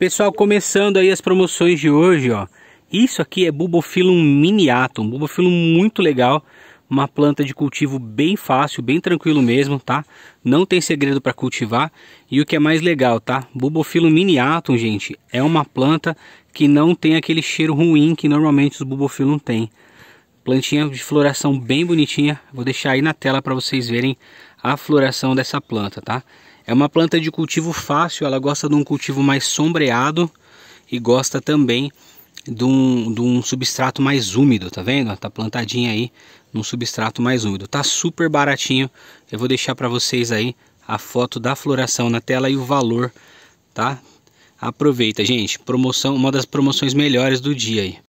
Pessoal, começando aí as promoções de hoje, ó. Isso aqui é Bulbophyllum miniatum, Bulbophyllum muito legal, uma planta de cultivo bem fácil, bem tranquilo mesmo, tá? Não tem segredo para cultivar. E o que é mais legal, tá? Bulbophyllum miniatum, gente, é uma planta que não tem aquele cheiro ruim que normalmente os Bulbophyllum têm. Plantinha de floração bem bonitinha. Vou deixar aí na tela para vocês verem a floração dessa planta, tá? É uma planta de cultivo fácil, ela gosta de um cultivo mais sombreado e gosta também de um, de um substrato mais úmido, tá vendo? Tá plantadinha aí num substrato mais úmido. Tá super baratinho. Eu vou deixar para vocês aí a foto da floração na tela e o valor, tá? Aproveita, gente. Promoção, uma das promoções melhores do dia aí.